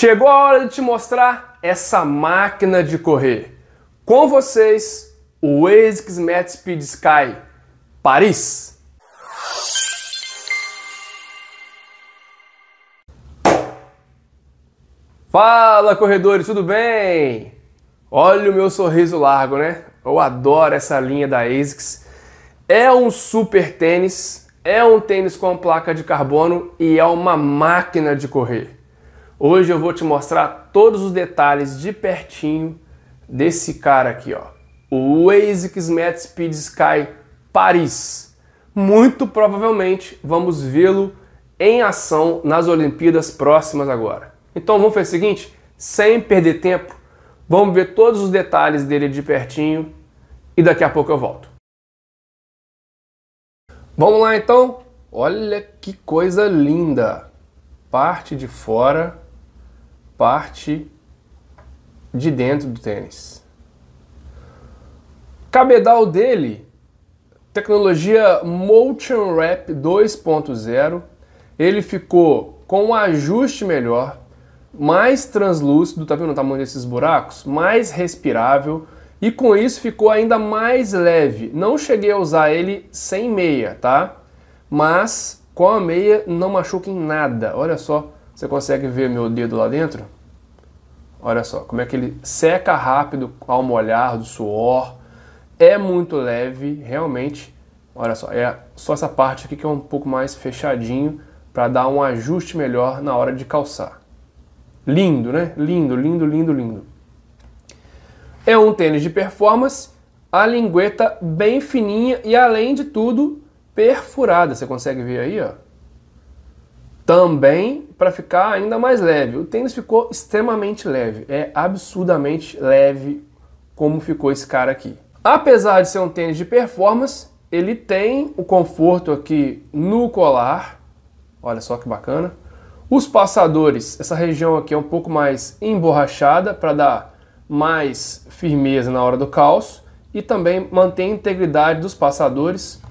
Chegou a hora de te mostrar essa máquina de correr. Com vocês, o ASICS Mete Speed Sky Paris. Fala corredores, tudo bem? Olha o meu sorriso largo, né? Eu adoro essa linha da ASICS. É um super tênis, é um tênis com placa de carbono e é uma máquina de correr. Hoje eu vou te mostrar todos os detalhes de pertinho desse cara aqui, ó. O ASICS Met Speed Sky Paris. Muito provavelmente vamos vê-lo em ação nas Olimpíadas próximas agora. Então vamos fazer o seguinte, sem perder tempo, vamos ver todos os detalhes dele de pertinho e daqui a pouco eu volto. Vamos lá então? Olha que coisa linda! Parte de fora parte de dentro do tênis. Cabedal dele, tecnologia Motion Wrap 2.0. Ele ficou com um ajuste melhor, mais translúcido, tá vendo o tamanho desses buracos? Mais respirável e com isso ficou ainda mais leve. Não cheguei a usar ele sem meia, tá? Mas com a meia não machuca em nada. Olha só, você consegue ver meu dedo lá dentro? Olha só, como é que ele seca rápido ao molhar do suor, é muito leve, realmente. Olha só, é só essa parte aqui que é um pouco mais fechadinho para dar um ajuste melhor na hora de calçar. Lindo, né? Lindo, lindo, lindo, lindo. É um tênis de performance, a lingueta bem fininha e além de tudo perfurada. Você consegue ver aí, ó? também para ficar ainda mais leve. O tênis ficou extremamente leve, é absurdamente leve como ficou esse cara aqui. Apesar de ser um tênis de performance, ele tem o conforto aqui no colar, olha só que bacana. Os passadores, essa região aqui é um pouco mais emborrachada para dar mais firmeza na hora do calço e também mantém a integridade dos passadores.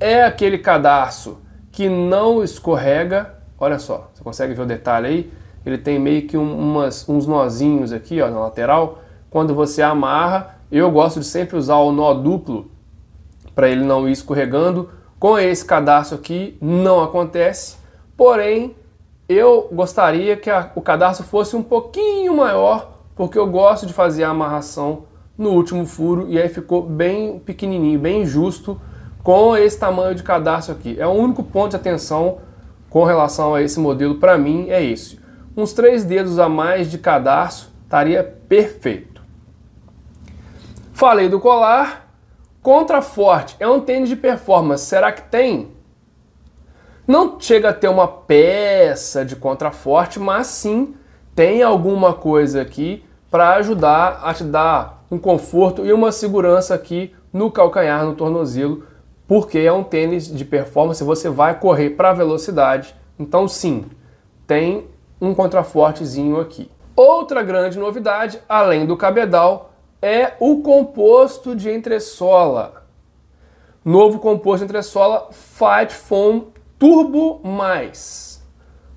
É aquele cadarço que não escorrega, Olha só, você consegue ver o detalhe aí? Ele tem meio que um, umas, uns nozinhos aqui ó, na lateral. Quando você amarra, eu gosto de sempre usar o nó duplo para ele não ir escorregando. Com esse cadastro aqui não acontece, porém eu gostaria que a, o cadastro fosse um pouquinho maior, porque eu gosto de fazer a amarração no último furo e aí ficou bem pequenininho, bem justo com esse tamanho de cadastro aqui. É o único ponto de atenção com relação a esse modelo, para mim é esse. Uns três dedos a mais de cadarço estaria perfeito. Falei do colar. contraforte. é um tênis de performance. Será que tem? Não chega a ter uma peça de contraforte, mas sim tem alguma coisa aqui para ajudar a te dar um conforto e uma segurança aqui no calcanhar, no tornozelo, porque é um tênis de performance, você vai correr para velocidade. Então sim, tem um contrafortezinho aqui. Outra grande novidade, além do cabedal, é o composto de entressola. Novo composto de entressola Fight Foam Turbo Mais,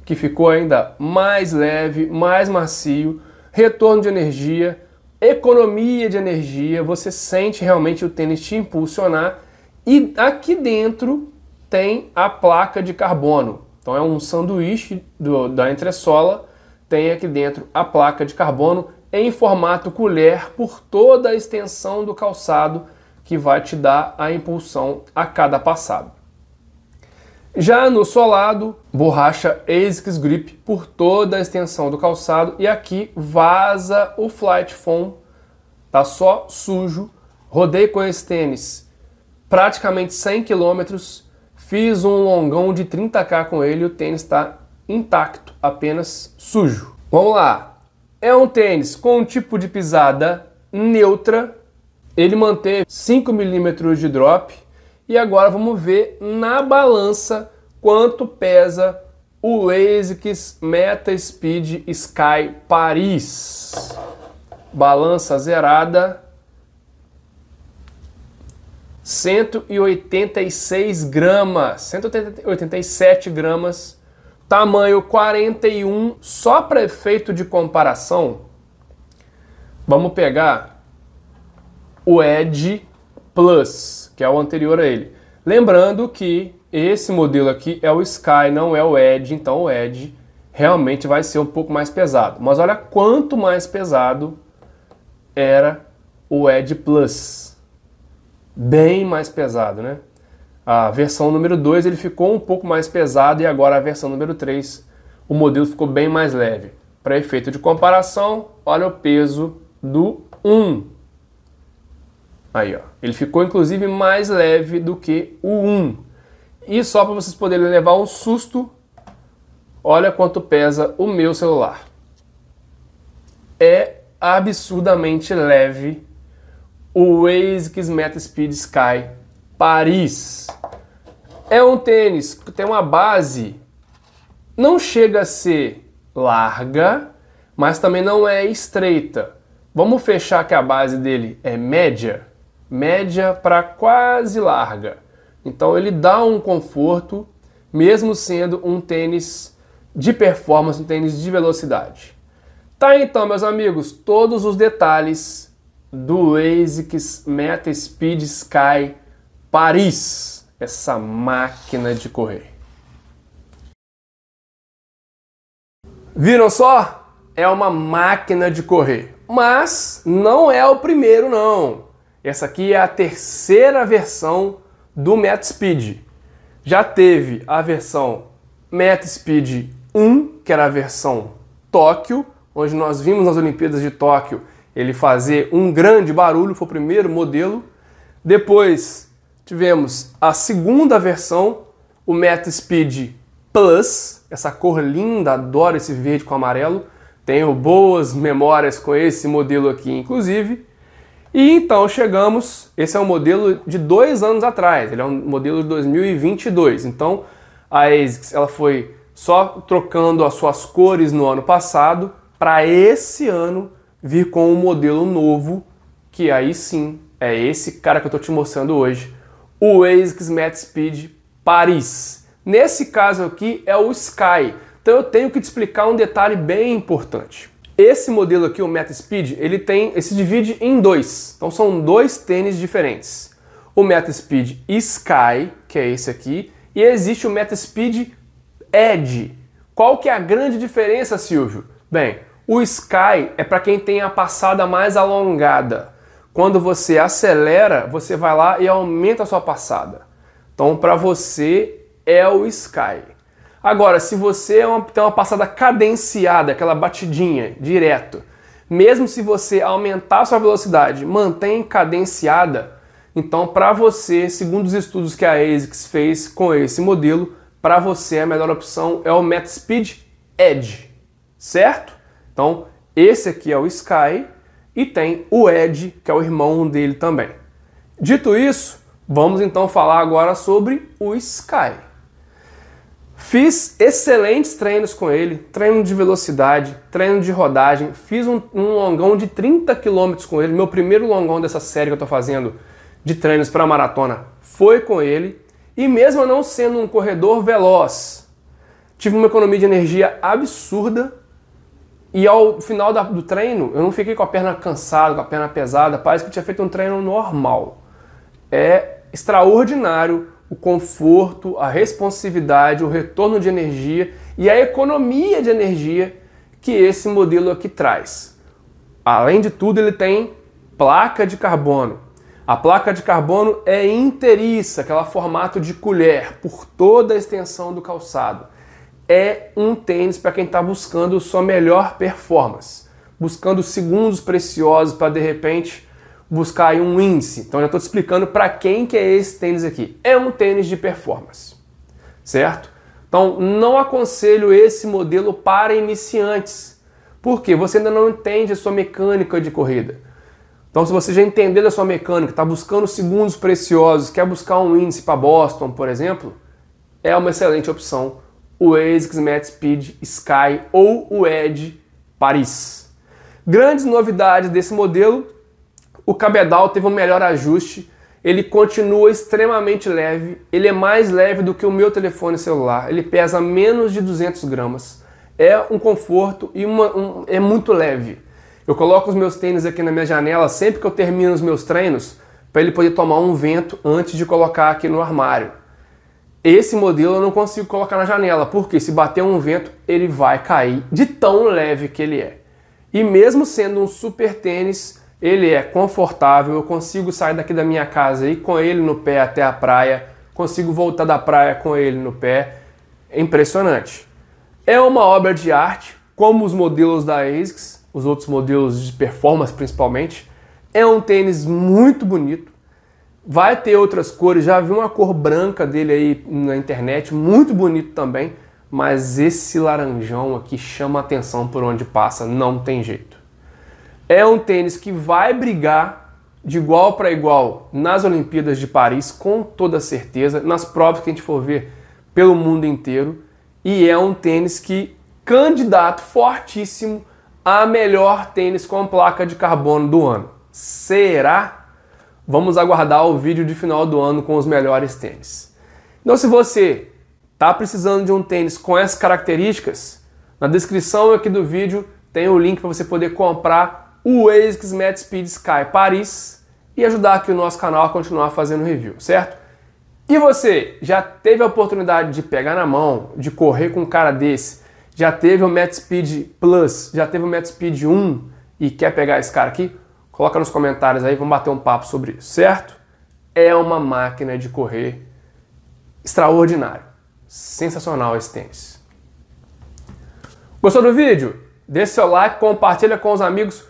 que ficou ainda mais leve, mais macio, retorno de energia, economia de energia, você sente realmente o tênis te impulsionar e aqui dentro tem a placa de carbono. Então é um sanduíche do, da entressola, tem aqui dentro a placa de carbono em formato colher por toda a extensão do calçado que vai te dar a impulsão a cada passado Já no solado, borracha ASICS Grip por toda a extensão do calçado e aqui vaza o Flight Foam, tá só sujo. Rodei com esse tênis praticamente 100 km, fiz um longão de 30k com ele o tênis está intacto, apenas sujo. Vamos lá. É um tênis com um tipo de pisada neutra. Ele manteve 5 milímetros de drop. E agora vamos ver na balança quanto pesa o ASICS Meta Speed Sky Paris. Balança zerada, 186 gramas, 187 gramas, tamanho 41, só para efeito de comparação. Vamos pegar o Edge Plus, que é o anterior a ele. Lembrando que esse modelo aqui é o Sky, não é o Edge, então o Edge realmente vai ser um pouco mais pesado. Mas olha quanto mais pesado era o Edge Plus bem mais pesado, né? A versão número 2 ele ficou um pouco mais pesado e agora a versão número 3 o modelo ficou bem mais leve. Para efeito de comparação, olha o peso do 1. Aí, ó. Ele ficou inclusive mais leve do que o 1. E só para vocês poderem levar um susto, olha quanto pesa o meu celular. É absurdamente leve o ASICS Meta Speed Sky Paris. É um tênis que tem uma base, não chega a ser larga, mas também não é estreita. Vamos fechar que a base dele é média, média para quase larga. Então ele dá um conforto, mesmo sendo um tênis de performance, um tênis de velocidade. Tá então, meus amigos, todos os detalhes do ASICS Meta Speed Sky Paris, essa máquina de correr. Viram só? É uma máquina de correr, mas não é o primeiro não. Essa aqui é a terceira versão do Speed. Já teve a versão Speed 1, que era a versão Tóquio, onde nós vimos nas Olimpíadas de Tóquio ele fazer um grande barulho, foi o primeiro modelo. Depois tivemos a segunda versão, o Meta Speed Plus, essa cor linda, adoro esse verde com amarelo. Tenho boas memórias com esse modelo aqui, inclusive. E então chegamos, esse é um modelo de dois anos atrás, ele é um modelo de 2022. Então a ASICS ela foi só trocando as suas cores no ano passado para esse ano vir com um modelo novo, que aí sim é esse cara que eu estou te mostrando hoje, o ASICS Match Speed Paris. Nesse caso aqui é o Sky. Então eu tenho que te explicar um detalhe bem importante. Esse modelo aqui, o MetaSpeed, ele tem, ele se divide em dois. Então são dois tênis diferentes. O MetaSpeed Sky, que é esse aqui, e existe o MetaSpeed Edge. Qual que é a grande diferença, Silvio? Bem, o Sky é para quem tem a passada mais alongada. Quando você acelera, você vai lá e aumenta a sua passada. Então, para você é o Sky. Agora, se você é uma, tem uma passada cadenciada, aquela batidinha direto, mesmo se você aumentar a sua velocidade, mantém cadenciada, então para você, segundo os estudos que a ASICS fez com esse modelo, para você a melhor opção é o Met Edge, certo? Então, esse aqui é o Sky e tem o Ed, que é o irmão dele também. Dito isso, vamos então falar agora sobre o Sky. Fiz excelentes treinos com ele, treino de velocidade, treino de rodagem, fiz um, um longão de 30 km com ele, meu primeiro longão dessa série que eu estou fazendo de treinos para maratona foi com ele, e mesmo não sendo um corredor veloz, tive uma economia de energia absurda e ao final da, do treino, eu não fiquei com a perna cansada, com a perna pesada, parece que tinha feito um treino normal. É extraordinário o conforto, a responsividade, o retorno de energia e a economia de energia que esse modelo aqui traz. Além de tudo, ele tem placa de carbono. A placa de carbono é inteiriça, aquela formato de colher, por toda a extensão do calçado é um tênis para quem está buscando sua melhor performance, buscando segundos preciosos para de repente buscar aí um índice. Então já estou te explicando para quem que é esse tênis aqui. É um tênis de performance, certo? Então não aconselho esse modelo para iniciantes, porque você ainda não entende a sua mecânica de corrida. Então se você já entender a sua mecânica, está buscando segundos preciosos, quer buscar um índice para Boston, por exemplo, é uma excelente opção o ASICS Match Speed Sky ou o Edge Paris. Grandes novidades desse modelo, o cabedal teve um melhor ajuste, ele continua extremamente leve, ele é mais leve do que o meu telefone celular, ele pesa menos de 200 gramas. É um conforto e uma, um, é muito leve. Eu coloco os meus tênis aqui na minha janela sempre que eu termino os meus treinos, para ele poder tomar um vento antes de colocar aqui no armário. Esse modelo eu não consigo colocar na janela, porque se bater um vento, ele vai cair de tão leve que ele é. E mesmo sendo um super tênis, ele é confortável, eu consigo sair daqui da minha casa e ir com ele no pé até a praia, consigo voltar da praia com ele no pé. É impressionante. É uma obra de arte, como os modelos da ASICS, os outros modelos de performance principalmente. É um tênis muito bonito, Vai ter outras cores, já vi uma cor branca dele aí na internet, muito bonito também, mas esse laranjão aqui chama atenção por onde passa, não tem jeito. É um tênis que vai brigar de igual para igual nas Olimpíadas de Paris, com toda certeza, nas provas que a gente for ver pelo mundo inteiro, e é um tênis que candidato fortíssimo a melhor tênis com placa de carbono do ano. Será? vamos aguardar o vídeo de final do ano com os melhores tênis. Então, se você está precisando de um tênis com essas características, na descrição aqui do vídeo tem o link para você poder comprar o ASICS Mad Speed Sky Paris e ajudar aqui o nosso canal a continuar fazendo review, certo? E você já teve a oportunidade de pegar na mão, de correr com um cara desse? Já teve o Mad Speed Plus? Já teve o Mad Speed 1 e quer pegar esse cara aqui? Coloca nos comentários aí, vamos bater um papo sobre isso, certo? É uma máquina de correr extraordinário. Sensacional esse tênis. Gostou do vídeo? Deixe seu like, compartilha com os amigos.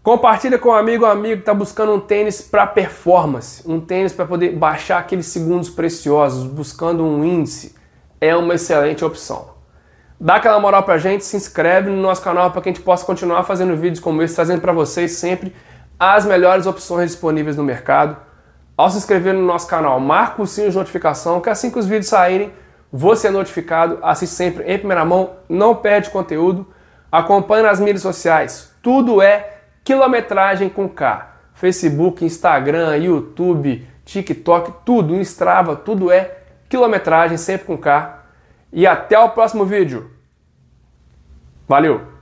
Compartilha com um amigo, um amigo que está buscando um tênis para performance, um tênis para poder baixar aqueles segundos preciosos, buscando um índice. É uma excelente opção. Dá aquela moral a gente, se inscreve no nosso canal para que a gente possa continuar fazendo vídeos como esse, trazendo para vocês sempre as melhores opções disponíveis no mercado. Ao se inscrever no nosso canal, marca o sininho de notificação, que assim que os vídeos saírem, você é notificado, assiste sempre em primeira mão, não perde conteúdo, acompanhe nas mídias sociais, tudo é quilometragem com K. Facebook, Instagram, YouTube, TikTok, tudo, Strava, tudo é quilometragem sempre com K. E até o próximo vídeo. Valeu!